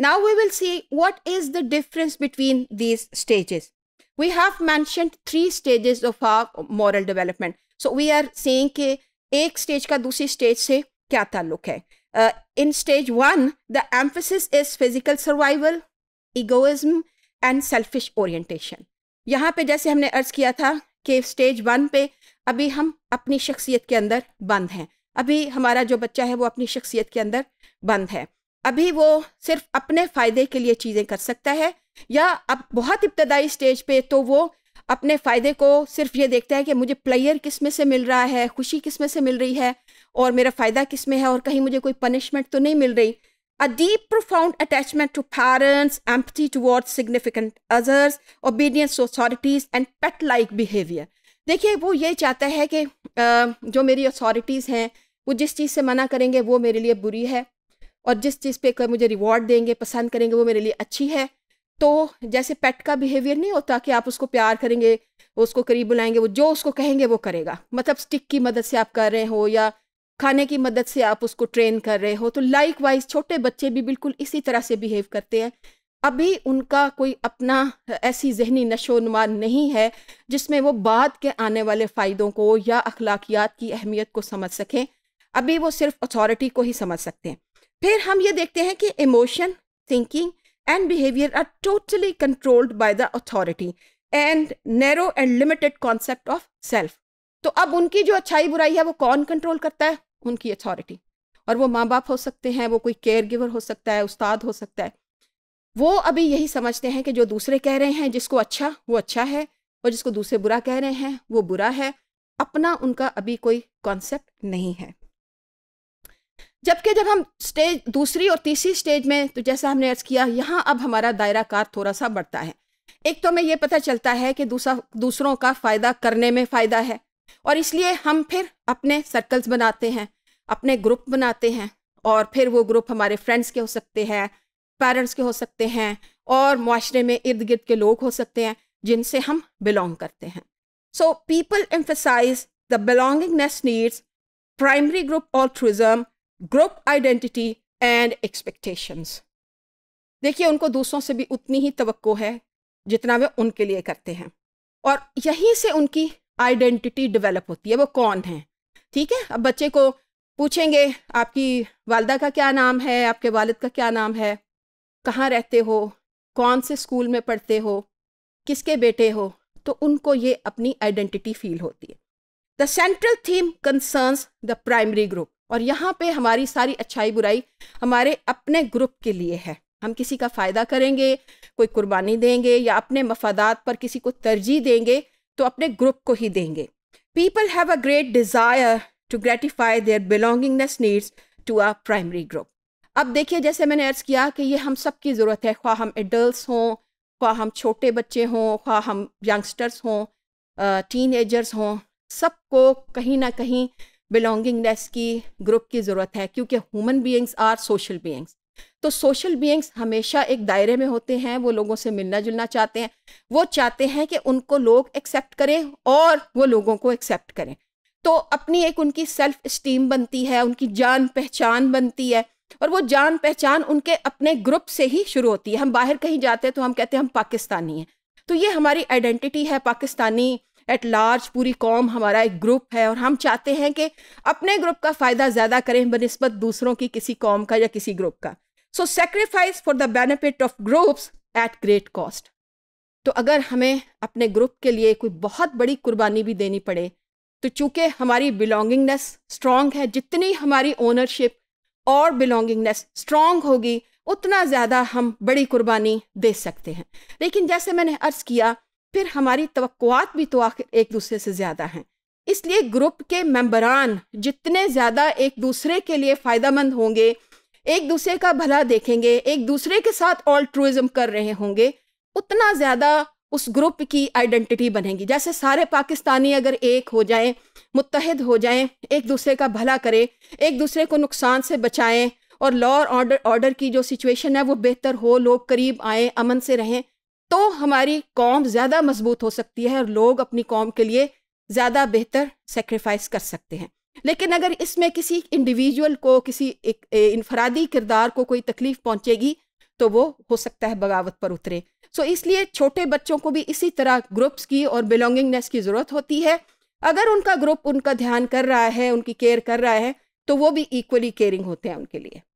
Now we will see what is the difference between these stages. We have mentioned three stages of our moral development. So we are saying कि एक stage का दूसरी stage से क्या ताल्लुक है uh, In stage one, the emphasis is physical survival, egoism and selfish orientation. यहाँ पे जैसे हमने अर्ज किया था कि स्टेज वन पे अभी हम अपनी शख्सियत के अंदर बंद हैं अभी हमारा जो बच्चा है वो अपनी शख्सियत के अंदर बंद है अभी वो सिर्फ अपने फ़ायदे के लिए चीज़ें कर सकता है या अब बहुत इब्तदाई स्टेज पे तो वो अपने फ़ायदे को सिर्फ ये देखता है कि मुझे प्लेयर किस में से मिल रहा है खुशी किस में से मिल रही है और मेरा फ़ायदा किस में है और कहीं मुझे कोई पनिशमेंट तो नहीं मिल रही a deep profound attachment to parents empathy towards significant others obedience to authorities and pet like behaviour देखिए वो ये चाहता है कि जो मेरी अथॉरिटीज़ हैं वो जिस चीज़ से मना करेंगे वो मेरे लिए बुरी है और जिस चीज़ पे मुझे रिवॉर्ड देंगे पसंद करेंगे वो मेरे लिए अच्छी है तो जैसे पेट का बिहेवियर नहीं होता कि आप उसको प्यार करेंगे उसको करीब बुलाएंगे वो जो उसको कहेंगे वो करेगा मतलब स्टिक की मदद से आप कर रहे हो या खाने की मदद से आप उसको ट्रेन कर रहे हो तो लाइक वाइज छोटे बच्चे भी बिल्कुल इसी तरह से बिहेव करते हैं अभी उनका कोई अपना ऐसी जहनी नशो नुमा नहीं है जिसमें वो बाद के आने वाले फ़ायदों को या अखलाकियात की अहमियत को समझ सकें अभी वो सिर्फ अथॉरिटी को ही समझ सकते हैं फिर हम ये देखते हैं कि emotion thinking and behaviour are totally controlled by the authority and narrow and limited concept of self तो अब उनकी जो अच्छाई बुराई है वो कौन कंट्रोल करता है उनकी अथॉरिटी और वो माँ बाप हो सकते हैं वो कोई केयर गिवर हो सकता है उस्ताद हो सकता है वो अभी यही समझते हैं कि जो दूसरे कह रहे हैं जिसको अच्छा वो अच्छा है और जिसको दूसरे बुरा कह रहे हैं वो बुरा है अपना उनका अभी कोई कॉन्सेप्ट नहीं है जबकि जब हम स्टेज दूसरी और तीसरी स्टेज में तो जैसा हमने अर्ज किया यहाँ अब हमारा दायरा कार थोड़ा सा बढ़ता है एक तो हमें यह पता चलता है कि दूसरा दूसरों का फ़ायदा करने में फ़ायदा है और इसलिए हम फिर अपने सर्कल्स बनाते हैं अपने ग्रुप बनाते हैं और फिर वो ग्रुप हमारे फ्रेंड्स के हो सकते हैं पेरेंट्स के हो सकते हैं और माशरे में इर्द गिर्द के लोग हो सकते हैं जिनसे हम बिलोंग करते हैं so people emphasise the belongingness needs primary group altruism group identity and expectations देखिए उनको दूसरों से भी उतनी ही तो है जितना वे उनके लिए करते हैं और यहीं से उनकी आइडेंटिटी डेवलप होती है वो कौन है ठीक है अब बच्चे को पूछेंगे आपकी वालदा का क्या नाम है आपके वालिद का क्या नाम है कहाँ रहते हो कौन से स्कूल में पढ़ते हो किसके बेटे हो तो उनको ये अपनी आइडेंटिटी फील होती है the central theme concerns the primary group और यहाँ पे हमारी सारी अच्छाई बुराई हमारे अपने ग्रुप के लिए है हम किसी का फ़ायदा करेंगे कोई कुर्बानी देंगे या अपने मफादात पर किसी को तरजीह देंगे तो अपने ग्रुप को ही देंगे people have a great desire to gratify their belongingness needs to a primary group अब देखिए जैसे मैंने अर्ज़ किया कि ये हम सब की ज़रूरत है ख्वा हम एडल्ट हों ख्वा हम छोटे बच्चे हों ख्वा हम यंगस्टर्स हों टीन एजर्स हों सबको कहीं ना कहीं बिलोंगिंगनेस की ग्रुप की ज़रूरत है क्योंकि human beings are social beings तो सोशल बीइंग्स हमेशा एक दायरे में होते हैं वो लोगों से मिलना जुलना चाहते हैं वो चाहते हैं कि उनको लोग एक्सेप्ट करें और वो लोगों को एक्सेप्ट करें तो अपनी एक उनकी सेल्फ इस्टीम बनती है उनकी जान पहचान बनती है और वो जान पहचान उनके अपने ग्रुप से ही शुरू होती है हम बाहर कहीं जाते हैं तो हम कहते हैं हम पाकिस्तानी हैं तो ये हमारी आइडेंटिटी है पाकिस्तानी एट लार्ज पूरी कॉम हमारा एक ग्रुप है और हम चाहते हैं कि अपने ग्रुप का फ़ायदा ज़्यादा करें बनस्बत दूसरों की किसी कॉम का या किसी ग्रुप का so sacrifice for the benefit of groups at great cost तो अगर हमें अपने ग्रुप के लिए कोई बहुत बड़ी कुर्बानी भी देनी पड़े तो चूँकि हमारी बिलोंगिंगनेस स्ट्रॉन्ग है जितनी हमारी ओनरशिप और बिलोंगिंगनेस स्ट्रॉन्ग होगी उतना ज़्यादा हम बड़ी कुर्बानी दे सकते हैं लेकिन जैसे मैंने अर्ज़ किया फिर हमारी तो भी तो आखिर एक दूसरे से ज़्यादा हैं इसलिए ग्रुप के मेंबरान जितने ज़्यादा एक दूसरे के लिए मंद होंगे एक दूसरे का भला देखेंगे एक दूसरे के साथ ऑल टूरिज़म कर रहे होंगे उतना ज़्यादा उस ग्रुप की आइडेंटिटी बनेगी जैसे सारे पाकिस्तानी अगर एक हो जाएं मुतहद हो जाएं एक दूसरे का भला करें एक दूसरे को नुकसान से बचाएं और लॉ और ऑर्डर ऑर्डर की जो सिचुएशन है वो बेहतर हो लोग करीब आए अमन से रहें तो हमारी कौम ज़्यादा मजबूत हो सकती है और लोग अपनी कौम के लिए ज़्यादा बेहतर सेक्रीफाइस कर सकते हैं लेकिन अगर इसमें किसी इंडिविजुअल को किसी एक इनफरादी किरदार को कोई तकलीफ़ पहुंचेगी तो वो हो सकता है बगावत पर उतरे सो इसलिए छोटे बच्चों को भी इसी तरह ग्रुप्स की और बिलोंगिंगनेस की ज़रूरत होती है अगर उनका ग्रुप उनका ध्यान कर रहा है उनकी केयर कर रहा है तो वो भी इक्वली केयरिंग होते हैं उनके लिए